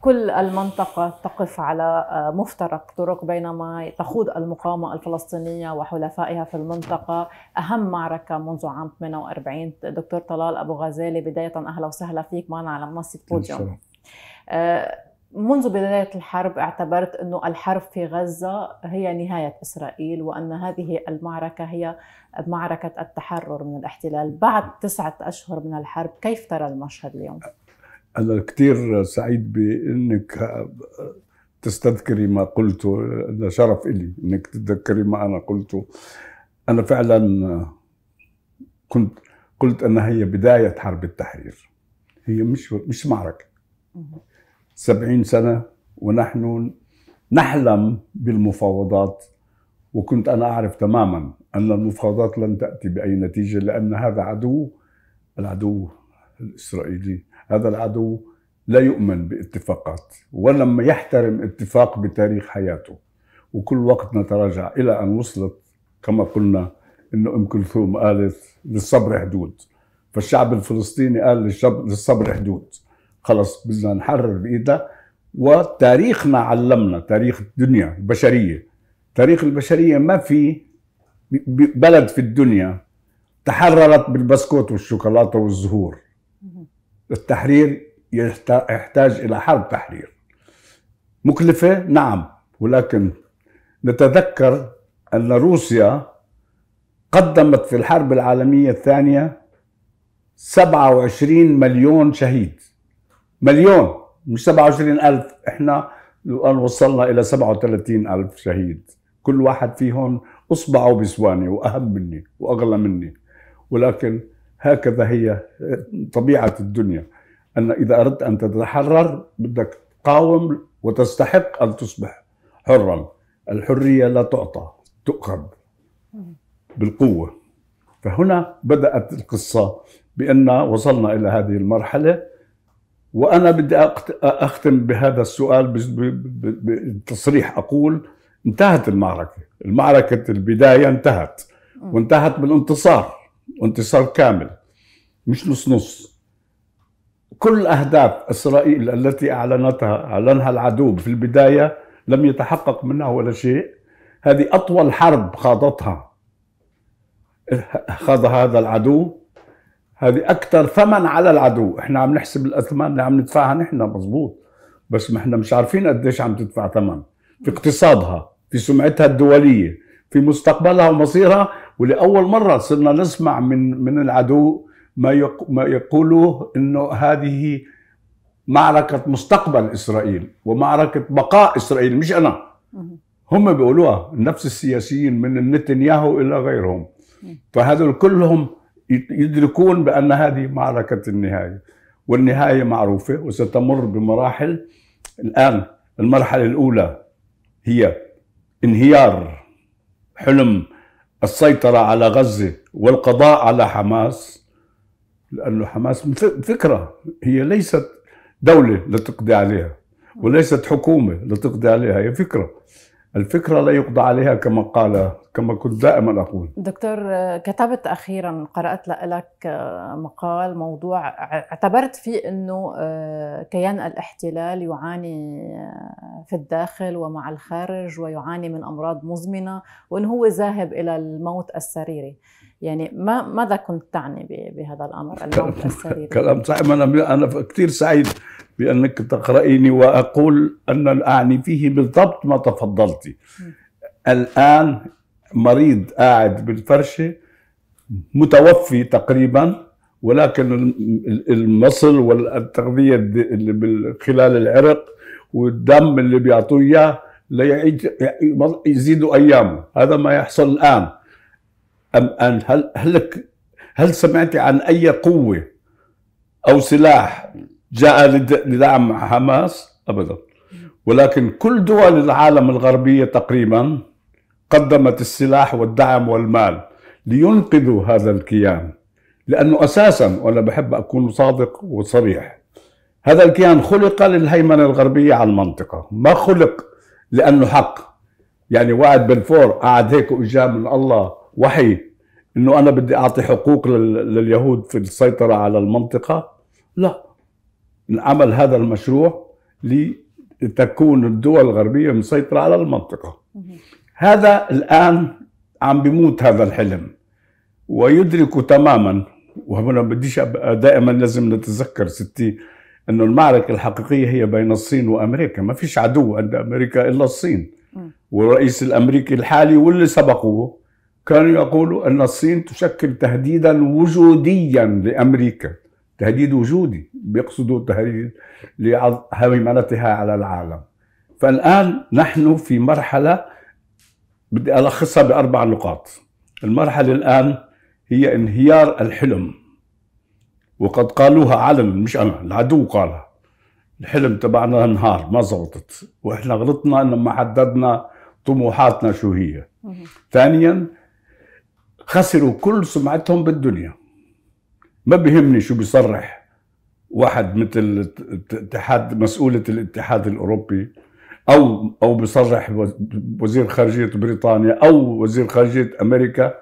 كل المنطقة تقف على آه، مفترق طرق بينما تخوض المقاومة الفلسطينية وحلفائها في المنطقة أهم معركة منذ عام 48 دكتور طلال أبو غزالي بداية أهلا وسهلا فيك معنا على منصة بوديوم آه، منذ بداية الحرب اعتبرت أنه الحرب في غزة هي نهاية إسرائيل وأن هذه المعركة هي معركة التحرر من الاحتلال بعد تسعة أشهر من الحرب كيف ترى المشهد اليوم؟ أنا كثير سعيد بأنك تستذكري ما قلته هذا شرف إلي أنك تتذكري ما أنا قلته أنا فعلا كنت قلت أنها هي بداية حرب التحرير هي مش مش معركة سبعين سنة ونحن نحلم بالمفاوضات وكنت أنا أعرف تماما أن المفاوضات لن تأتي بأي نتيجة لأن هذا عدو العدو الإسرائيلي هذا العدو لا يؤمن باتفاقات ولم يحترم اتفاق بتاريخ حياته وكل وقت نتراجع إلى أن وصلت كما قلنا أنه أم كلثوم قالت للصبر حدود فالشعب الفلسطيني قال للصبر حدود خلص بدنا نحرر بإيدنا وتاريخنا علمنا تاريخ الدنيا البشرية تاريخ البشرية ما في بلد في الدنيا تحررت بالبسكوت والشوكولاتة والزهور التحرير يحتاج إلى حرب تحرير مكلفة نعم ولكن نتذكر أن روسيا قدمت في الحرب العالمية الثانية 27 مليون شهيد مليون مش 27 ألف إحنا الآن وصلنا إلى 37 ألف شهيد كل واحد فيهم أصبعه بسواني وأهم مني وأغلى مني ولكن هكذا هي آه، طبيعة الدنيا أن إذا أردت أن تتحرر بدك تقاوم وتستحق أن تصبح حرا الحرية لا تعطى تؤخذ بالقوة فهنا بدأت القصة بأن وصلنا إلى هذه المرحلة وأنا بدي أختم بهذا السؤال بتصريح أقول انتهت المعركة المعركة البداية انتهت وانتهت بالانتصار وانتصار كامل مش نص نص كل أهداف إسرائيل التي أعلنتها أعلنها العدو في البداية لم يتحقق منها ولا شيء هذه أطول حرب خاضتها خاض هذا العدو هذه أكثر ثمن على العدو إحنا عم نحسب الأثمان اللي عم ندفعها نحن مضبوط بس ما إحنا مش عارفين قديش عم تدفع ثمن في اقتصادها في سمعتها الدولية في مستقبلها ومصيرها ولاول مره صرنا نسمع من من العدو ما ما يقوله انه هذه معركه مستقبل اسرائيل ومعركه بقاء اسرائيل مش انا هم بيقولوها نفس السياسيين من نتنياهو الى غيرهم فهذول كلهم يدركون بان هذه معركه النهايه والنهايه معروفه وستمر بمراحل الان المرحله الاولى هي انهيار حلم السيطرة على غزة والقضاء على حماس لأنه حماس فكرة هي ليست دولة لتقضي عليها وليست حكومة لتقضي عليها هي فكرة الفكرة لا يقضى عليها كما قال كما كنت دائما أقول دكتور كتبت أخيرا قرأت لك آه، مقال موضوع اعتبرت فيه أنه آه، كيان الاحتلال يعاني آه، في الداخل ومع الخارج ويعاني من أمراض مزمنة وأنه هو ذاهب إلى الموت السريري يعني ما ماذا كنت تعني بهذا الامر الموت السريري؟ كلام صحيح انا انا كثير سعيد بانك تقرأيني واقول ان اعني فيه بالضبط ما تفضلتي الان مريض قاعد بالفرشه متوفي تقريبا ولكن المصل والتغذيه اللي خلال العرق والدم اللي بيعطوه اياه يزيدوا ايامه هذا ما يحصل الان أم أن هل هل هل سمعت عن اي قوه او سلاح جاء لدعم حماس ابدا ولكن كل دول العالم الغربيه تقريبا قدمت السلاح والدعم والمال لينقذوا هذا الكيان لأنه أساسا وأنا بحب أكون صادق وصريح هذا الكيان خلق للهيمنة الغربية على المنطقة ما خلق لأنه حق يعني وعد بالفور قعد هيك وإجا من الله وحي انه انا بدي اعطي حقوق لليهود في السيطره على المنطقه لا انعمل هذا المشروع لتكون الدول الغربيه مسيطره على المنطقه هذا الآن عم بيموت هذا الحلم ويدرك تماما وهنا بديش دائما لازم نتذكر ستي أنه المعركة الحقيقية هي بين الصين وأمريكا ما فيش عدو عند أمريكا إلا الصين والرئيس الأمريكي الحالي واللي سبقوه كانوا يقولوا أن الصين تشكل تهديدا وجوديا لأمريكا تهديد وجودي بيقصدوا تهديد لهيمنتها على العالم فالآن نحن في مرحلة بدي ألخصها بأربع نقاط المرحلة الآن هي انهيار الحلم وقد قالوها علنا مش أنا العدو قالها الحلم تبعنا انهار ما زبطت واحنا غلطنا لما حددنا طموحاتنا شو هي ثانيا خسروا كل سمعتهم بالدنيا ما بيهمني شو بيصرح واحد مثل اتحاد مسؤولة الاتحاد الأوروبي او او بصرح وزير خارجيه بريطانيا او وزير خارجيه امريكا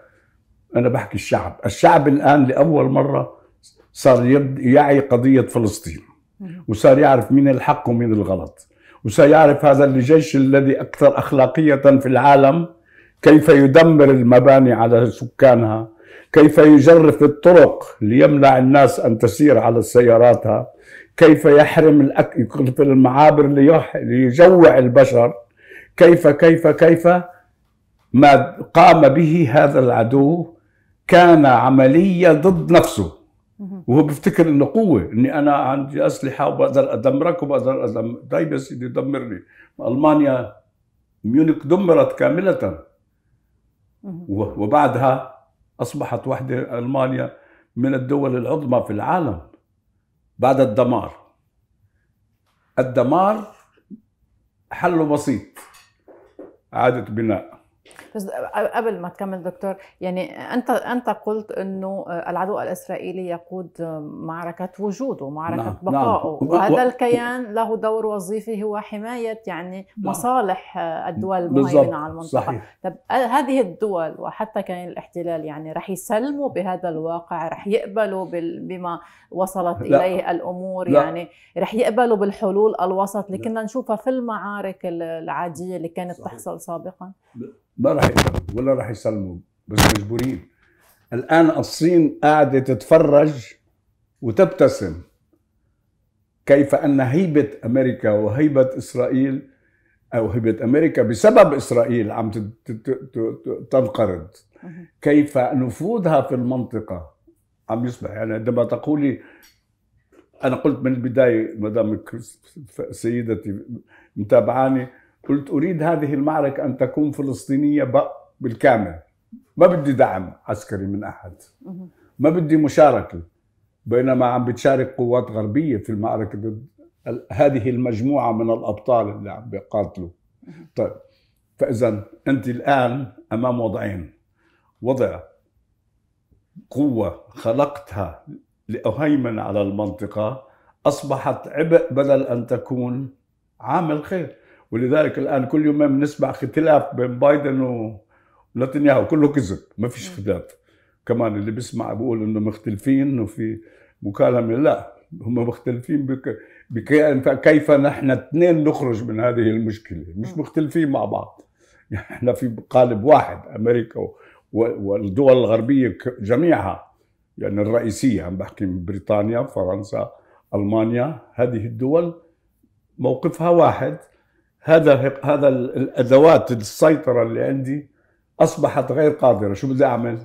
انا بحكي الشعب، الشعب الان لاول مره صار يعي قضيه فلسطين وصار يعرف مين الحق ومين الغلط وسيعرف هذا الجيش الذي اكثر اخلاقيه في العالم كيف يدمر المباني على سكانها كيف يجرف الطرق ليمنع الناس ان تسير على سياراتها كيف يحرم الأكل في المعابر ليجوع البشر كيف كيف كيف ما قام به هذا العدو كان عملية ضد نفسه وهو بيفتكر انه قوة اني انا عندي اسلحة وبقدر ادمرك وبقدر ادمر طيب يا سيدي دمرني المانيا ميونخ دمرت كاملة وبعدها اصبحت واحدة المانيا من الدول العظمى في العالم بعد الدمار الدمار حله بسيط إعادة بناء بس قبل ما تكمل دكتور يعني انت انت قلت انه العدو الاسرائيلي يقود معركه وجوده معركه نعم. نعم. بقائه نعم. وهذا الكيان له دور وظيفي هو حمايه يعني نعم. مصالح الدول المهيمنه على المنطقه صحيح. طب هذه الدول وحتى كيان الاحتلال يعني رح يسلموا بهذا الواقع رح يقبلوا بما وصلت لا. اليه الامور لا. يعني رح يقبلوا بالحلول الوسط اللي كنا نشوفها في المعارك العاديه اللي كانت صحيح. تحصل سابقا ما راح يقبلوا ولا راح يسلموا بس مجبورين الان الصين قاعده تتفرج وتبتسم كيف ان هيبه امريكا وهيبه اسرائيل او هيبه امريكا بسبب اسرائيل عم تنقرض كيف نفوذها في المنطقه عم يصبح يعني عندما تقولي انا قلت من البدايه مدام سيدتي متابعاني قلت اريد هذه المعركه ان تكون فلسطينيه بالكامل ما بدي دعم عسكري من احد ما بدي مشاركه بينما عم بتشارك قوات غربيه في المعركه ضد هذه المجموعه من الابطال اللي عم بيقاتلوا طيب فاذا انت الان امام وضعين وضع قوه خلقتها لاهيمن على المنطقه اصبحت عبء بدل ان تكون عامل خير ولذلك الان كل يوم بنسمع اختلاف بين بايدن ونتنياهو كله كذب ما فيش اختلاف كمان اللي بيسمع بيقول انه مختلفين وفي مكالمه لا هم مختلفين بك بك كيف نحن اثنين نخرج من هذه المشكله مش مختلفين مع بعض احنا في قالب واحد امريكا والدول الغربيه جميعها يعني الرئيسيه عم بحكي من بريطانيا فرنسا المانيا هذه الدول موقفها واحد هذا هذا الادوات السيطره اللي عندي اصبحت غير قادره شو بدي اعمل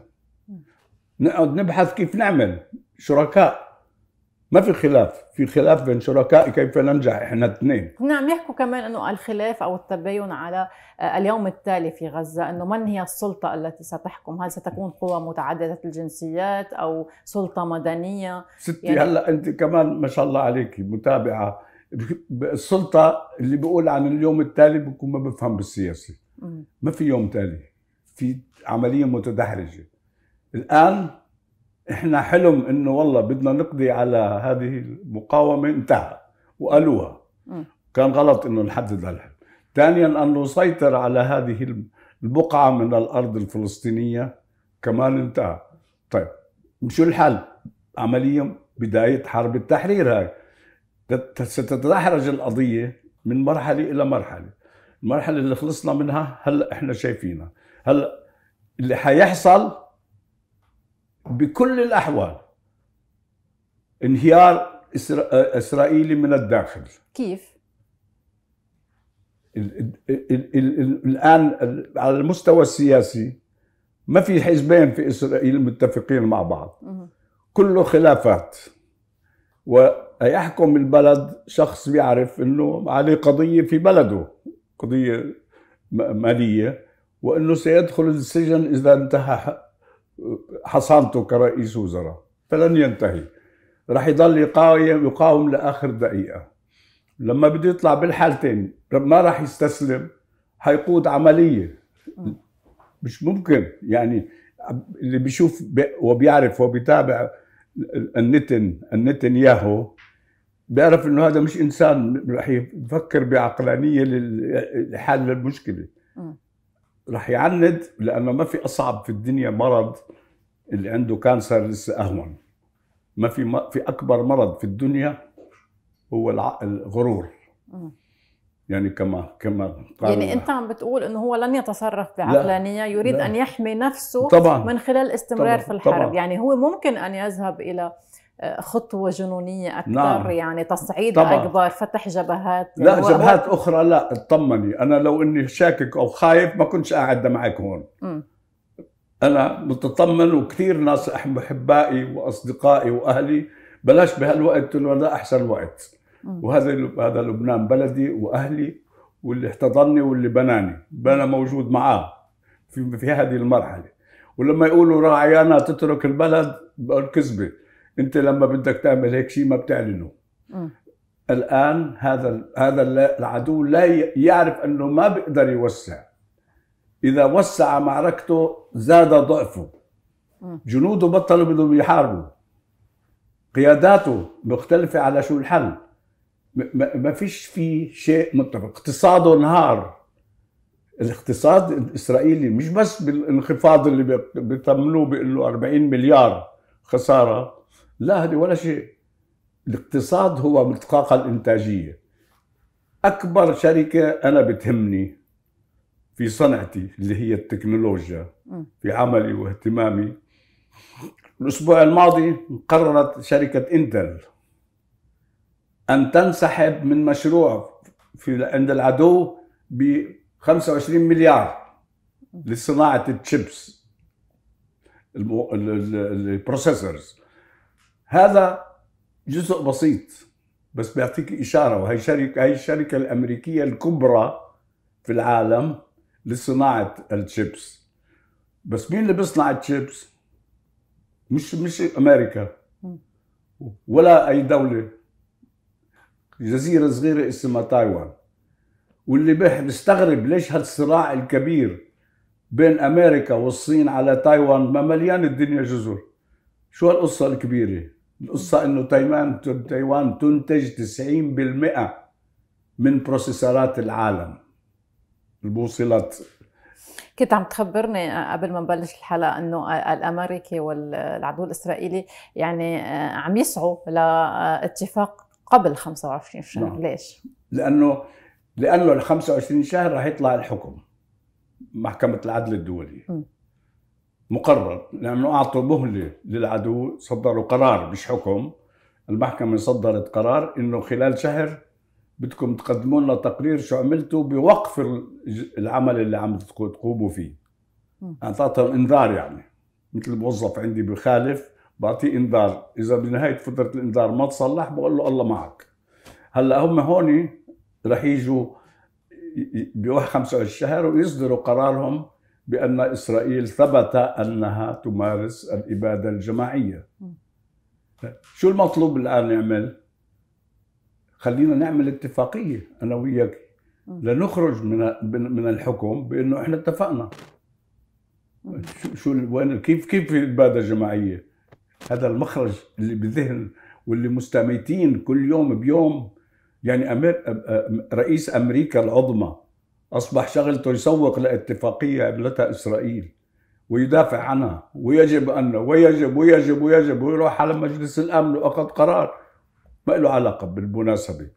نقعد نبحث كيف نعمل شركاء ما في خلاف في خلاف بين شركاء كيف ننجح احنا الاثنين نعم يحكوا كمان انه الخلاف او التباين على آه، اليوم التالي في غزه انه من هي السلطه التي ستحكم هل ستكون قوى متعدده الجنسيات او سلطه مدنيه ستي يعني... هلا انت كمان ما شاء الله عليك متابعه السلطه اللي بيقول عن اليوم التالي بيكون ما بفهم بالسياسه ما في يوم تالي في عمليه متدحرجه الان احنا حلم انه والله بدنا نقضي على هذه المقاومه انتهى وقالوها كان غلط انه نحدد هالحلم ثانيا ان نسيطر على هذه البقعه من الارض الفلسطينيه كمان انتهى طيب شو الحل عمليه بدايه حرب التحرير هاي ستتدحرج القضيه من مرحله الى مرحله المرحله اللي خلصنا منها هلا احنا شايفينها هلا اللي حيحصل بكل الاحوال انهيار إسرا... اسرائيلي من الداخل كيف ال... ال... ال... الان على المستوى السياسي ما في حزبين في اسرائيل متفقين مع بعض كله خلافات و يحكم البلد شخص بيعرف انه عليه قضيه في بلده قضيه ماليه وانه سيدخل السجن اذا انتهى حصانته كرئيس وزراء فلن ينتهي رح يضل يقاوم يقاوم لاخر دقيقه لما بده يطلع بالحالتين ما رح يستسلم حيقود عمليه مش ممكن يعني اللي بيشوف وبيعرف وبيتابع النتن النتن ياهو بيعرف انه هذا مش انسان راح يفكر بعقلانيه لحل المشكله راح يعند لانه ما في اصعب في الدنيا مرض اللي عنده كانسر لسه اهون ما في ما في اكبر مرض في الدنيا هو الغرور يعني كما كما قال يعني انت عم بتقول انه هو لن يتصرف بعقلانيه يريد لا. ان يحمي نفسه طبعا من خلال الاستمرار طبعا. في الحرب طبعا. يعني هو ممكن ان يذهب الى خطوه جنونيه اكثر نعم. يعني تصعيد طبعا. اكبر فتح جبهات لا و... جبهات اخرى لا اطمني انا لو اني شاكك او خايف ما كنتش قاعد معك هون م. انا متطمن وكثير ناس احبائي واصدقائي واهلي بلاش بهالوقت تقول هذا احسن وقت وهذا هذا لبنان بلدي واهلي واللي احتضنني واللي بناني انا موجود معاه في في هذه المرحله ولما يقولوا راعيانا تترك البلد بقول كذبه انت لما بدك تعمل هيك شيء ما بتعلنه م. الان هذا هذا العدو لا يعرف انه ما بيقدر يوسع اذا وسع معركته زاد ضعفه جنوده بطلوا بدهم يحاربوا قياداته مختلفه على شو الحل ما فيش في شيء متفق اقتصاده انهار الاقتصاد الاسرائيلي مش بس بالانخفاض اللي بيطمنوه بانه 40 مليار خساره لا هذه ولا شيء الاقتصاد هو الطاقة الإنتاجية أكبر شركة أنا بتهمني في صنعتي اللي هي التكنولوجيا في عملي واهتمامي الأسبوع الماضي قررت شركة إنتل أن تنسحب من مشروع في عند العدو ب 25 مليار لصناعة الشيبس البروسيسورز هذا جزء بسيط بس بيعطيك إشارة وهي شركة هي الشركة الأمريكية الكبرى في العالم لصناعة الشيبس بس مين اللي بيصنع الشيبس؟ مش مش أمريكا ولا أي دولة جزيرة صغيرة اسمها تايوان واللي بيستغرب ليش هالصراع الكبير بين أمريكا والصين على تايوان ما مليان الدنيا جزر شو هالقصة الكبيرة القصة انه تايوان تايوان تنتج 90% من بروسيسورات العالم البوصلات كنت عم تخبرني قبل ما نبلش الحلقه انه الامريكي والعدو الاسرائيلي يعني آه، عم يسعوا لاتفاق قبل 25 شهر نعم. ليش؟ لانه لانه ال 25 شهر رح يطلع الحكم محكمه العدل الدولي م. مقرر لانه اعطوا مهله للعدو صدروا قرار مش حكم المحكمه صدرت قرار انه خلال شهر بدكم تقدموا لنا تقرير شو عملتوا بوقف العمل اللي عم تقوموا فيه اعطتهم يعني انذار يعني مثل موظف عندي بخالف بعطيه انذار اذا بنهايه فتره الانذار ما تصلح بقول له الله معك هلا هم هون رح يجوا بواحد 25 شهر ويصدروا قرارهم بأن إسرائيل ثبت أنها تمارس الإبادة الجماعية شو المطلوب الآن نعمل؟ خلينا نعمل اتفاقية أنا وياك لنخرج من من الحكم بأنه إحنا اتفقنا شو وين كيف كيف في إبادة جماعية؟ هذا المخرج اللي بالذهن واللي مستميتين كل يوم بيوم يعني أمير رئيس أمريكا العظمى أصبح شغلته يسوق لاتفاقية قبلتها إسرائيل ويدافع عنها ويجب أن ويجب ويجب ويجب ويروح على مجلس الأمن وأخذ قرار ما له علاقة بالمناسبة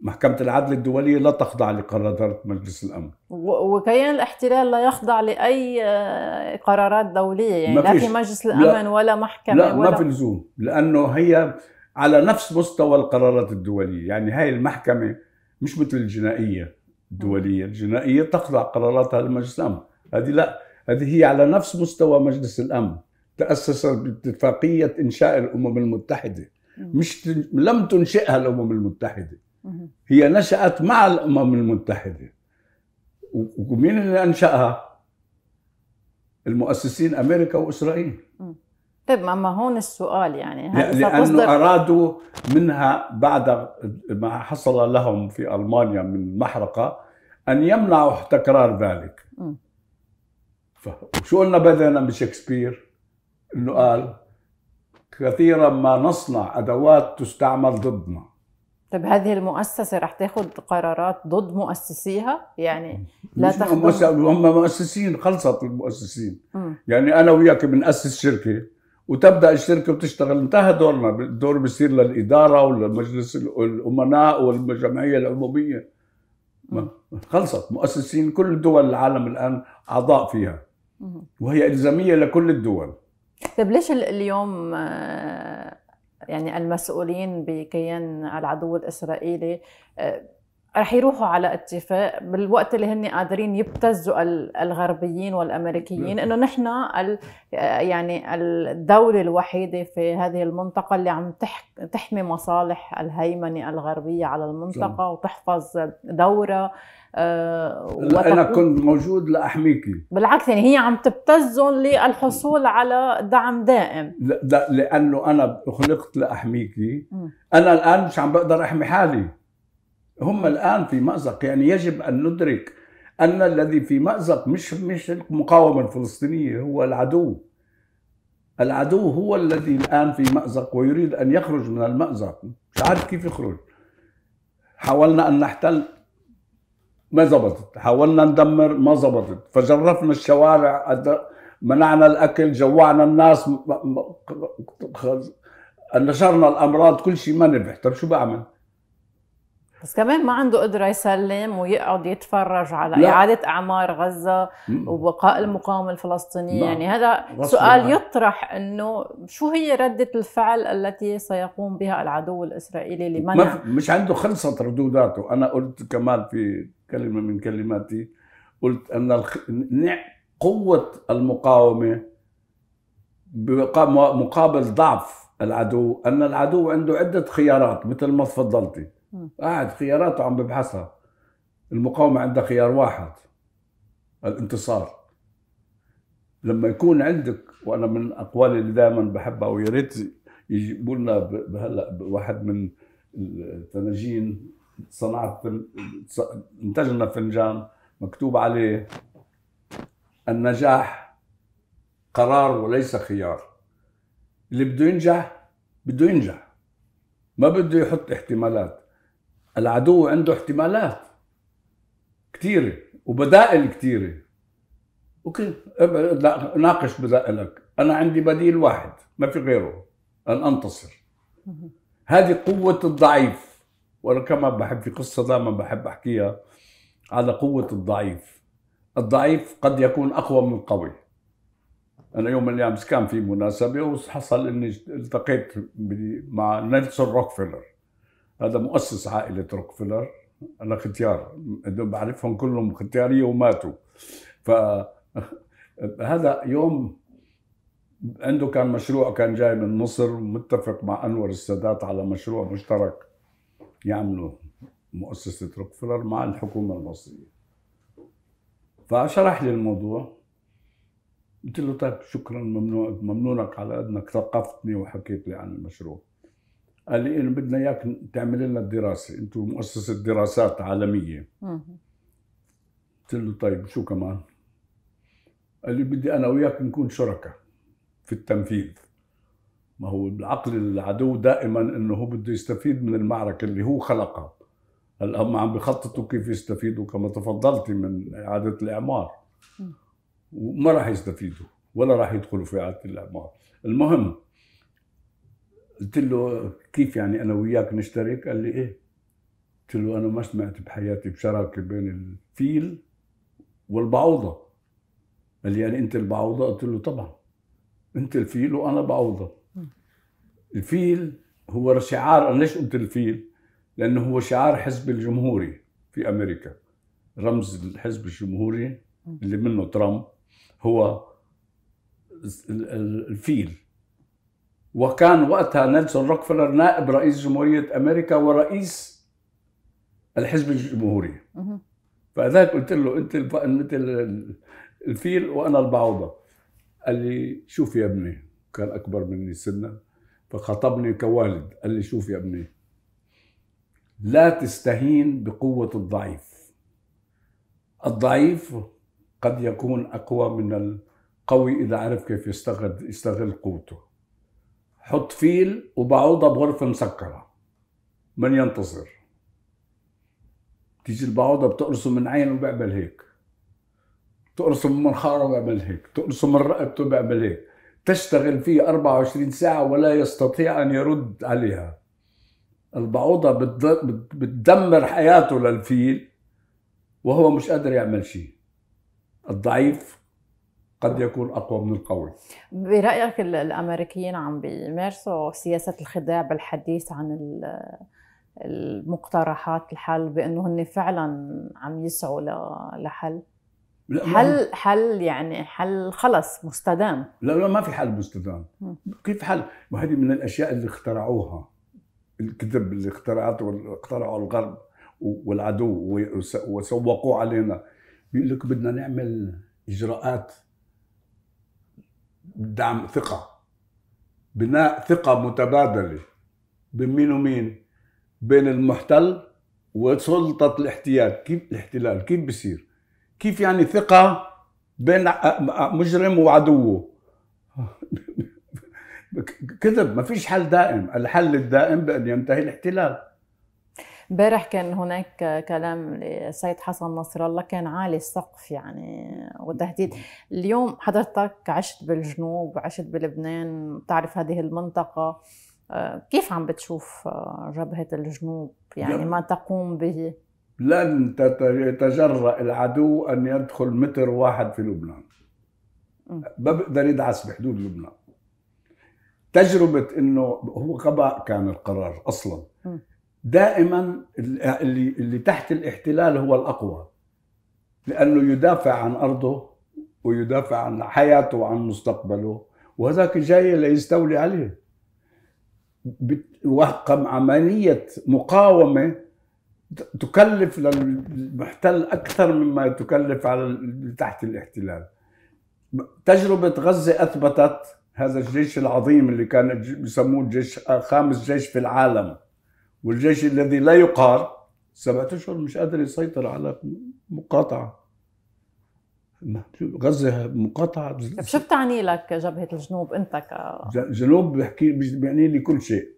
محكمة العدل الدولية لا تخضع لقرارات مجلس الأمن وكيان الاحتلال لا يخضع لأي آه، قرارات دولية يعني لا في مجلس الأمن لا ولا محكمة لا ولا ما في لزوم لأنه هي على نفس مستوى القرارات الدولية يعني هاي المحكمة مش مثل الجنائية الدولية الجنائية تخضع قراراتها لمجلس الأمن هذه لا هذه هي على نفس مستوى مجلس الأمن تأسس باتفاقية إنشاء الأمم المتحدة مش لم تنشئها الأمم المتحدة هي نشأت مع الأمم المتحدة ومين اللي أنشأها؟ المؤسسين أمريكا وإسرائيل طيب ما هون السؤال يعني هل لأنه أرادوا منها بعد ما حصل لهم في ألمانيا من محرقة أن يمنعوا تكرار ذلك وشو قلنا بدنا بشكسبير أنه قال كثيرا ما نصنع أدوات تستعمل ضدنا طيب هذه المؤسسة رح تاخذ قرارات ضد مؤسسيها؟ يعني لا تخدم هم مؤسسين خلصت المؤسسين م. يعني أنا وياك بنأسس شركة وتبدا الشركه وتشتغل انتهى دورنا الدور بيصير للاداره ولمجلس الامناء والجمعيه العموميه خلصت مؤسسين كل دول العالم الان اعضاء فيها وهي الزاميه لكل الدول طيب ليش اليوم آه، يعني المسؤولين بكيان العدو الاسرائيلي آه، رح يروحوا على اتفاق بالوقت اللي هن قادرين يبتزوا الغربيين والامريكيين انه نحن يعني الدوله الوحيده في هذه المنطقه اللي عم تحمي مصالح الهيمنه الغربيه على المنطقه وتحفظ دورها أه وتق... انا كنت موجود لاحميكي بالعكس يعني هي عم تبتزهم للحصول على دعم دائم لا لانه انا خلقت لاحميكي انا الان مش عم بقدر احمي حالي هم الآن في مأزق يعني يجب أن ندرك أن الذي في مأزق مش مش المقاومة الفلسطينية هو العدو العدو هو الذي الآن في مأزق ويريد أن يخرج من المأزق مش عارف كيف يخرج حاولنا أن نحتل ما زبطت حاولنا ندمر ما زبطت فجرفنا الشوارع منعنا الأكل جوعنا الناس نشرنا الأمراض كل شيء ما نبح طب شو بعمل بس كمان ما عنده قدره يسلم ويقعد يتفرج على لا. اعاده اعمار غزه وبقاء المقاومه الفلسطينيه نعم. يعني هذا سؤال نعم. يطرح انه شو هي رده الفعل التي سيقوم بها العدو الاسرائيلي لمنع مش عنده خلصت ردوداته انا قلت كمان في كلمه من كلماتي قلت ان الخ... قوه المقاومه مقابل ضعف العدو ان العدو عنده عده خيارات مثل ما تفضلتي قاعد خياراته عم ببحثها المقاومة عندها خيار واحد الانتصار لما يكون عندك وانا من اقوالي اللي دائما بحبها ويا ريت يجيبوا لنا هلا واحد من التناجين صنعت انتج لنا فنجان مكتوب عليه النجاح قرار وليس خيار اللي بده ينجح بده ينجح ما بده يحط احتمالات العدو عنده احتمالات كثيرة وبدائل كثيرة اوكي لا ناقش بدائلك انا عندي بديل واحد ما في غيره ان انتصر هذه قوة الضعيف وانا كمان بحب في قصة دائما بحب احكيها على قوة الضعيف الضعيف قد يكون اقوى من القوي انا يوم من الايام كان في مناسبه وحصل اني التقيت مع نيلسون روكفلر هذا مؤسس عائله روكفلر انا ختيار بعرفهم كلهم ختياريه وماتوا فهذا يوم عنده كان مشروع كان جاي من مصر متفق مع انور السادات على مشروع مشترك يعمله مؤسسه روكفلر مع الحكومه المصريه فشرح لي الموضوع قلت له طيب شكرا ممنوع ممنونك على انك ثقفتني وحكيت لي عن المشروع قال لي إيه، انه بدنا اياك تعمل لنا الدراسه انتم مؤسسه دراسات عالميه قلت له طيب شو كمان قال لي بدي انا وياك نكون شركاء في التنفيذ ما هو العقل العدو دائما انه هو بده يستفيد من المعركه اللي هو خلقها هلا هم عم بخططوا كيف يستفيدوا كما تفضلتي من اعاده الاعمار وما راح يستفيدوا ولا راح يدخلوا في اعاده الاعمار المهم قلت له كيف يعني انا وياك نشترك؟ قال لي ايه قلت له انا ما سمعت بحياتي بشراكه بين الفيل والبعوضه قال لي يعني انت البعوضه؟ قلت له طبعا انت الفيل وانا بعوضه الفيل هو شعار انا ليش قلت الفيل؟ لانه هو شعار حزب الجمهوري في امريكا رمز الحزب الجمهوري اللي منه ترامب هو الفيل وكان وقتها نيلسون روكفلر نائب رئيس جمهورية أمريكا ورئيس الحزب الجمهوري فذاك قلت له أنت مثل الفيل وأنا البعوضة قال لي شوف يا ابني كان أكبر مني سنا فخطبني كوالد قال لي شوف يا ابني لا تستهين بقوة الضعيف الضعيف قد يكون أقوى من القوي إذا عرف كيف يستغل, يستغل قوته حط فيل وبعوضه بغرفه مسكره من ينتظر تيجي البعوضه بتقرصه من عينه بيعمل هيك تقرصه من منخاره بيعمل هيك تقرصه من رقبته بيعمل هيك تشتغل فيه 24 ساعه ولا يستطيع ان يرد عليها البعوضه بتدمر حياته للفيل وهو مش قادر يعمل شيء الضعيف قد يكون اقوى من القول برايك الامريكيين عم بيمارسوا سياسه الخداع بالحديث عن المقترحات الحل بانه هن فعلا عم يسعوا لحل لا حل حل يعني حل خلص مستدام لا لا ما في حل مستدام كيف حل؟ ما هذه من الاشياء اللي اخترعوها الكذب اللي اخترعته اخترعه الغرب والعدو وسوقوه علينا بيقول لك بدنا نعمل اجراءات دعم ثقه بناء ثقه متبادله بين مين ومين بين المحتل وسلطه الاحتيال كيف الاحتلال كيف بصير كيف يعني ثقه بين مجرم وعدوه كذب ما فيش حل دائم الحل الدائم بأن ينتهي الاحتلال امبارح كان هناك كلام للسيد حسن نصر الله كان عالي السقف يعني وتهديد اليوم حضرتك عشت بالجنوب عشت بلبنان بتعرف هذه المنطقة آه، كيف عم بتشوف آه، جبهة الجنوب يعني ما تقوم به لن يتجرأ العدو أن يدخل متر واحد في لبنان ما بقدر يدعس بحدود لبنان تجربة أنه هو غباء كان القرار أصلا دائما اللي اللي تحت الاحتلال هو الاقوى لانه يدافع عن ارضه ويدافع عن حياته وعن مستقبله وهذاك جاي ليستولي عليه وقم عمليه مقاومه تكلف للمحتل اكثر مما تكلف على تحت الاحتلال تجربه غزه اثبتت هذا الجيش العظيم اللي كان يسموه الجيش خامس جيش في العالم والجيش الذي لا يقهر سبعة أشهر مش قادر يسيطر على مقاطعة غزة مقاطعة طيب شو بتعني لك جبهة الجنوب أنت ك جنوب بحكي بيعني لي كل شيء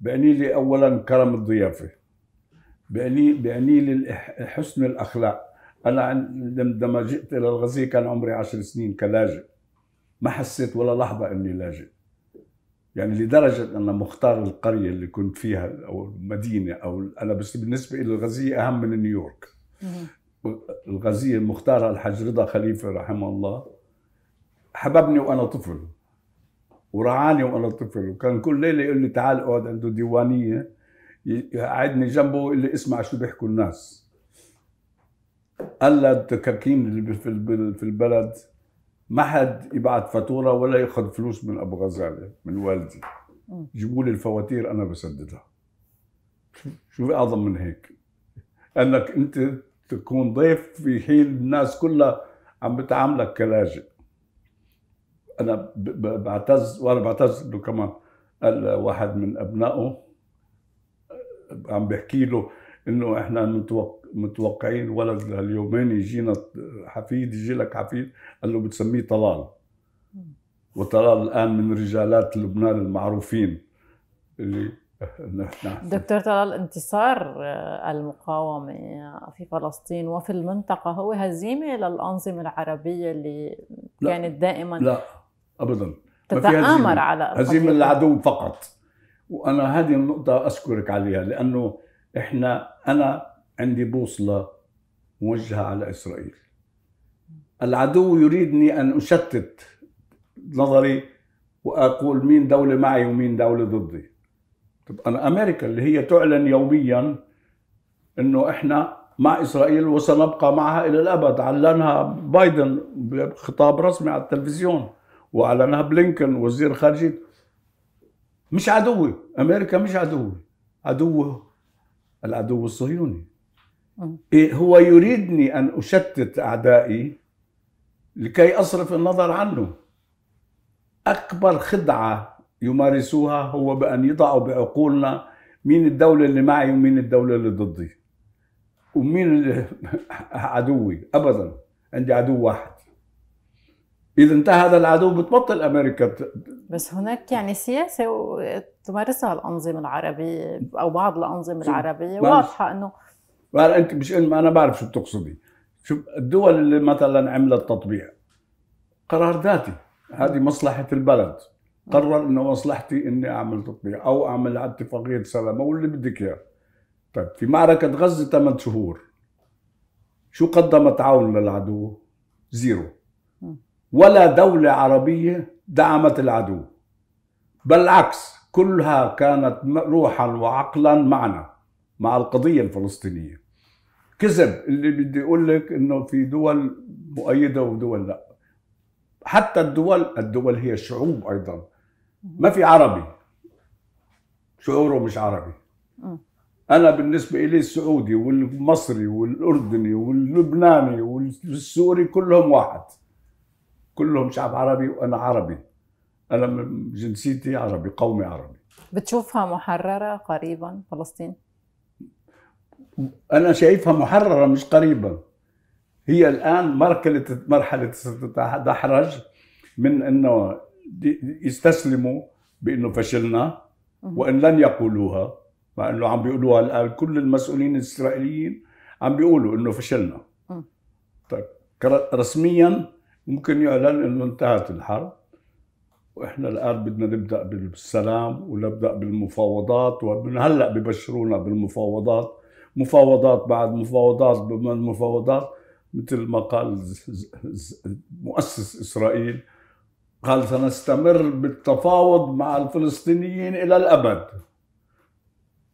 بيعني لي أولا كرم الضيافة بيعني بيعني لي حسن الأخلاق أنا لما جئت إلى الغزية كان عمري عشر سنين كلاجئ ما حسيت ولا لحظة إني لاجئ يعني لدرجة أن مختار القرية اللي كنت فيها أو المدينة أو أنا بس بالنسبة إلى الغزية أهم من نيويورك الغزية مختارها الحاج رضا خليفة رحمه الله حببني وأنا طفل ورعاني وأنا طفل وكان كل ليلة يقول لي تعال اقعد عنده ديوانية يقعدني جنبه يقول لي اسمع شو بيحكوا الناس قال الدكاكين في البلد ما حد يبعث فاتوره ولا ياخذ فلوس من ابو غزاله من والدي جيبوا لي الفواتير انا بسددها شو اعظم من هيك انك انت تكون ضيف في حين الناس كلها عم بتعاملك كلاجئ انا بعتز وانا بعتز انه كمان قال واحد من ابنائه عم بحكي له انه احنا متوقع متوقعين ولد هاليومين يجينا حفيد يجي لك حفيد قال له بتسميه طلال وطلال الان من رجالات لبنان المعروفين اللي دكتور طلال انتصار آه، المقاومة في فلسطين وفي المنطقة هو هزيمة للأنظمة العربية اللي لا كانت دائما لا أبدا تتآمر على هزيمة العدو فقط وأنا هذه النقطة أشكرك عليها لأنه إحنا أنا عندي بوصلة موجهة على إسرائيل العدو يريدني أن أشتت نظري وأقول مين دولة معي ومين دولة ضدي طب أنا أمريكا اللي هي تعلن يوميا أنه إحنا مع إسرائيل وسنبقى معها إلى الأبد أعلنها بايدن بخطاب رسمي على التلفزيون وأعلنها بلينكن وزير خارجية مش عدوي أمريكا مش عدوي عدوه العدو الصهيوني إيه، هو يريدني أن أشتت أعدائي لكي أصرف النظر عنه أكبر خدعة يمارسوها هو بأن يضعوا بعقولنا مين الدولة اللي معي ومين الدولة اللي ضدي ومين اللي عدوي أبدا عندي عدو واحد اذا انتهى هذا العدو بتبطل امريكا بس هناك يعني سياسه تمارسها الانظمه العربيه او بعض الانظمه العربيه واضحه انه بقى انت مش انا بعرف شو بتقصدي شو الدول اللي مثلا عملت تطبيع قرار ذاتي هذه مصلحه البلد قرر انه مصلحتي اني اعمل تطبيع او اعمل اتفاقيه سلام او اللي بدك اياه طيب في معركه غزه ثمان شهور شو قدمت عون للعدو؟ زيرو ولا دولة عربية دعمت العدو بالعكس كلها كانت روحا وعقلا معنا مع القضية الفلسطينية كذب اللي بدي اقول لك انه في دول مؤيده ودول لا حتى الدول الدول هي شعوب ايضا ما في عربي شعوره مش عربي انا بالنسبه لي السعودي والمصري والاردني واللبناني والسوري كلهم واحد كلهم شعب عربي وانا عربي انا جنسيتي عربي قومي عربي بتشوفها محرره قريبا فلسطين انا شايفها محرره مش قريبه هي الان مرحله مرحله تتدحرج من انه يستسلموا بانه فشلنا وان لن يقولوها مع انه عم بيقولوها الان كل المسؤولين الاسرائيليين عم بيقولوا انه فشلنا طيب رسميا ممكن يعلن انه انتهت الحرب واحنا الان بدنا نبدا بالسلام ونبدا بالمفاوضات ومن هلا ببشرونا بالمفاوضات مفاوضات بعد مفاوضات بعد مفاوضات مثل ما قال مؤسس اسرائيل قال سنستمر بالتفاوض مع الفلسطينيين الى الابد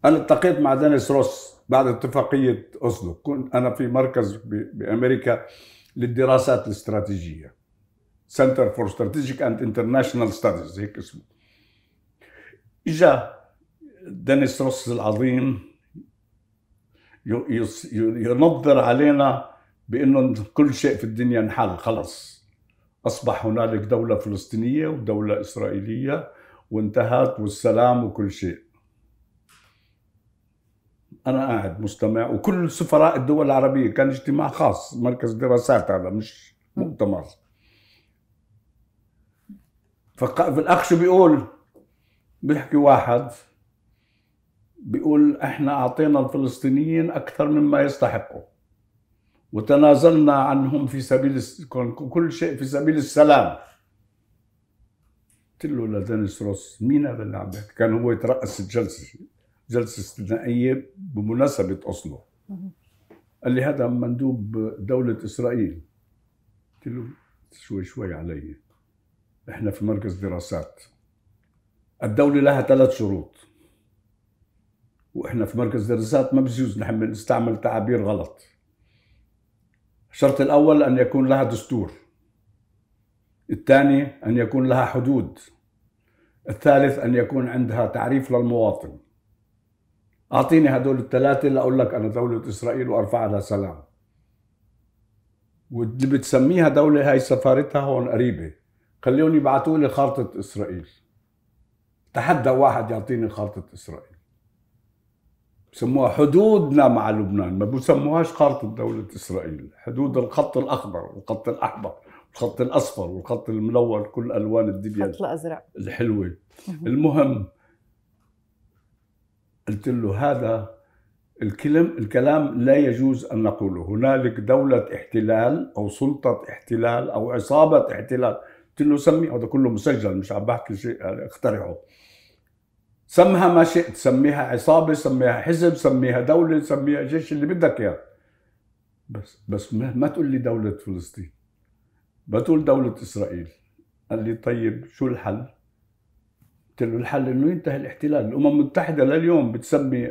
انا التقيت مع دينيس روس بعد اتفاقيه اوسلو كنت انا في مركز بامريكا للدراسات الاستراتيجيه سنتر فور ستراتيجيك اند انترناشونال ستاديز هيك اسمه اجا دينيس روس العظيم ينظر علينا بانه كل شيء في الدنيا انحل خلص اصبح هنالك دوله فلسطينيه ودوله اسرائيليه وانتهت والسلام وكل شيء انا قاعد مستمع وكل سفراء الدول العربيه كان اجتماع خاص مركز دراسات هذا مش مؤتمر فالاخ شو بيقول بيحكي واحد بيقول احنا اعطينا الفلسطينيين اكثر مما يستحقوا وتنازلنا عنهم في سبيل كل شيء في سبيل السلام قلت له لدينيس روس مين هذا اللي عم كان هو يترأس الجلسه جلسه استثنائيه بمناسبه أصله قال لي هذا مندوب دوله اسرائيل قلت له شوي شوي علي احنا في مركز دراسات الدوله لها ثلاث شروط واحنا في مركز دراسات ما بجوز نحمل نستعمل تعابير غلط الشرط الاول ان يكون لها دستور الثاني ان يكون لها حدود الثالث ان يكون عندها تعريف للمواطن اعطيني هدول الثلاثه لاقول لك انا دوله اسرائيل وارفع لها سلام واللي بتسميها دوله هاي سفارتها هون قريبه خليهم يبعثوا لي خارطه اسرائيل تحدى واحد يعطيني خارطه اسرائيل بسموها حدودنا مع لبنان ما بسموهاش خارطة دولة إسرائيل حدود الخط الأخضر والخط الأحمر والخط الأصفر والخط الملون كل ألوان الدنيا الخط الأزرق الحلوة المهم قلت له هذا الكلام الكلام لا يجوز ان نقوله، هنالك دولة احتلال او سلطة احتلال او عصابة احتلال، قلت له سمي هذا كله مسجل مش عم بحكي شيء يعني اقترحه سمها ما شئت سميها عصابه سميها حزب سميها دوله سميها جيش اللي بدك اياه بس بس ما, ما تقول لي دوله فلسطين بتقول دوله اسرائيل قال لي طيب شو الحل؟ قلت له الحل انه ينتهي الاحتلال، الامم المتحده لليوم بتسمي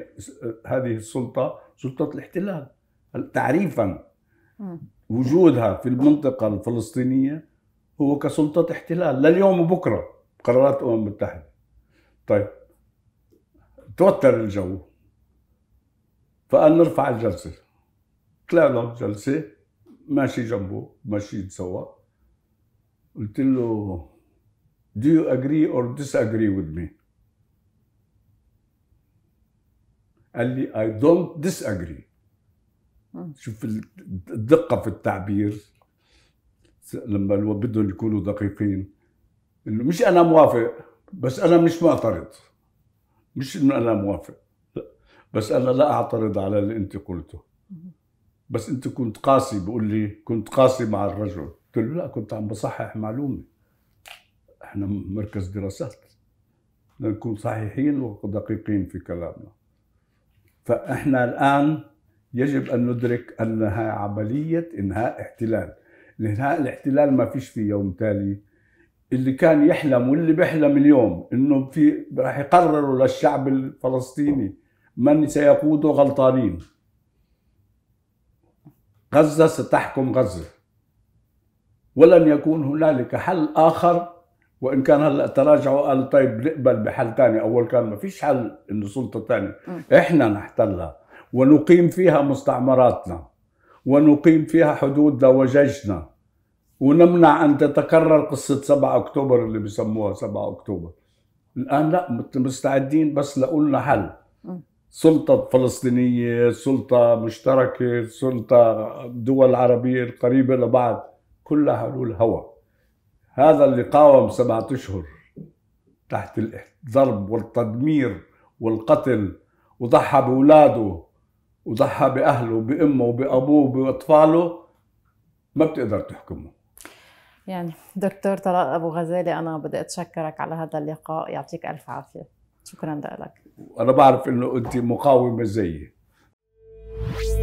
هذه السلطه سلطه الاحتلال تعريفا وجودها في المنطقه الفلسطينيه هو كسلطه احتلال لليوم وبكره قرارات الامم المتحده. طيب توتر الجو فقال نرفع الجلسة طلعنا جلسة ماشي جنبه ماشي سوا قلت له do you agree or disagree with me قال لي I don't disagree شوف الدقة في التعبير لما بدهم يكونوا دقيقين انه مش انا موافق بس انا مش معترض مش انه انا موافق لا. بس انا لا اعترض على اللي انت قلته بس انت كنت قاسي بيقول لي كنت قاسي مع الرجل قلت له لا كنت عم بصحح معلومه احنا مركز دراسات نكون صحيحين ودقيقين في كلامنا فاحنا الان يجب ان ندرك انها عمليه انهاء احتلال انهاء الاحتلال ما فيش في يوم تالي اللي كان يحلم واللي بيحلم اليوم انه في راح يقرروا للشعب الفلسطيني من سيقوده غلطانين غزه ستحكم غزه ولن يكون هنالك حل اخر وان كان هلا تراجعوا قال طيب نقبل بحل ثاني اول كان ما فيش حل انه سلطه ثانيه احنا نحتلها ونقيم فيها مستعمراتنا ونقيم فيها حدود لوججنا ونمنع ان تتكرر قصه 7 اكتوبر اللي بيسموها 7 اكتوبر الان لا مستعدين بس لقولنا حل سلطة فلسطينية سلطة مشتركة سلطة دول عربية القريبة لبعض كلها حلول هوا. هذا اللي قاوم سبعة أشهر تحت الضرب والتدمير والقتل وضحى بأولاده وضحى بأهله بأمه وبأبوه وبأطفاله ما بتقدر تحكمه يعني دكتور طلال ابو غزالي انا بدي اتشكرك على هذا اللقاء يعطيك الف عافيه شكرا لك انا بعرف انه انت مقاومه زيي